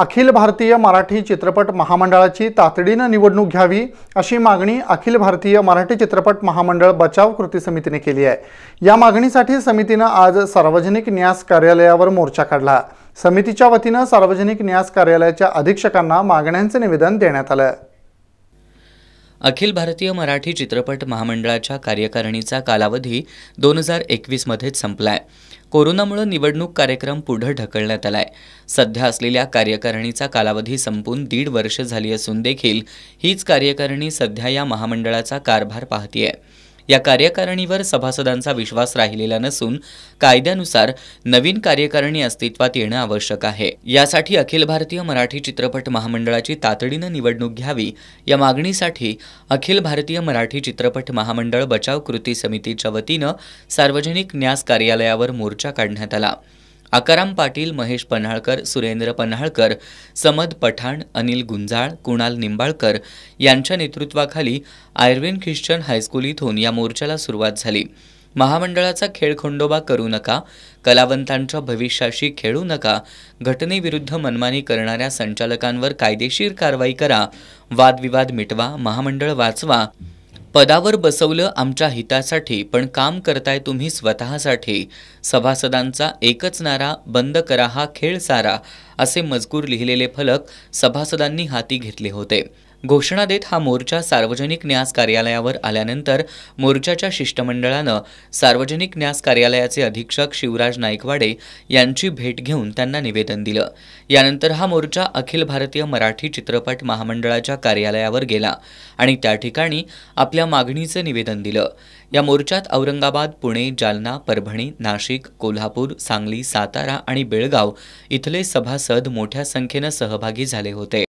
अखिल भारतीय मराठी चित्रपट महामंडळाची तातडीनं निवडणूक घ्यावी अशी मागणी अखिल भारतीय मराठी चित्रपट महामंडळ बचाव कृती समितीने केली आहे या मागणीसाठी समितीनं आज सार्वजनिक न्यास कार्यालयावर मोर्चा काढला समितीच्या वतीनं सार्वजनिक न्यास कार्यालयाच्या अधीक्षकांना मागण्यांचं निवेदन देण्यात आलं अखिल भारतीय मराठी चित्रपट महामंडळाच्या कार्यकारिणीचा कालावधी दोन हजार एकवीसमध्येच संपला आहे कोरोनामुळे निवडणूक कार्यक्रम पुढे ढकलण्यात आलाय सध्या असलेल्या कार्यकारिणीचा कालावधी संपून दीड वर्ष झाली असून देखील हीच कार्यकारिणी सध्या या महामंडळाचा कारभार पाहतीये या कार्यकारिणीवर सभासदांचा विश्वास राहिलेला नसून कायद्यानुसार नवीन कार्यकारिणी अस्तित्वात येणं आवश्यक आहे यासाठी अखिल भारतीय मराठी चित्रपट महामंडळाची तातडीनं निवडणूक घ्यावी या मागणीसाठी अखिल भारतीय मराठी चित्रपट महामंडळ बचाव कृती समितीच्या वतीनं सार्वजनिक न्यास कार्यालयावर मोर्चा काढण्यात आला आकाराम पाटील महेश पन्हाळकर सुरेंद्र पन्हाळकर समद पठाण अनिल गुंजाळ कुणाल निंबाळकर यांच्या नेतृत्वाखाली आयर्विन ख्रिश्चन हायस्कूल इथून या मोर्चाला सुरुवात झाली महामंडळाचा खेळ खंडोबा करू नका कलावंतांच्या भविष्याशी खेळू नका घटनेविरुद्ध मनमानी करणाऱ्या संचालकांवर कायदेशीर कारवाई करा वादविवाद मिटवा महामंडळ वाचवा पदावर बसवलं आमच्या हितासाठी पण काम करताय तुम्ही स्वतःसाठी सभासदांचा एकच नारा बंद करा हा खेळ सारा असे मजकूर लिहिलेले फलक सभासदांनी हाती घेतले होते घोषणा देत हा मोर्चा सार्वजनिक न्यास कार्यालयावर आल्यानंतर मोर्चाच्या शिष्टमंडळानं सार्वजनिक न्यास कार्यालयाचे अधीक्षक शिवराज नाईकवाडे यांची भेट घेऊन त्यांना निवेदन दिलं यानंतर हा मोर्चा अखिल भारतीय मराठी चित्रपट महामंडळाच्या कार्यालयावर गेला आणि त्या ठिकाणी आपल्या मागणीचं निवेदन दिलं या मोर्चात औरंगाबाद पुणे जालना परभणी नाशिक कोल्हापूर सांगली सातारा आणि बेळगाव इथले सभासद मोठ्या संख्येनं सहभागी झाले होते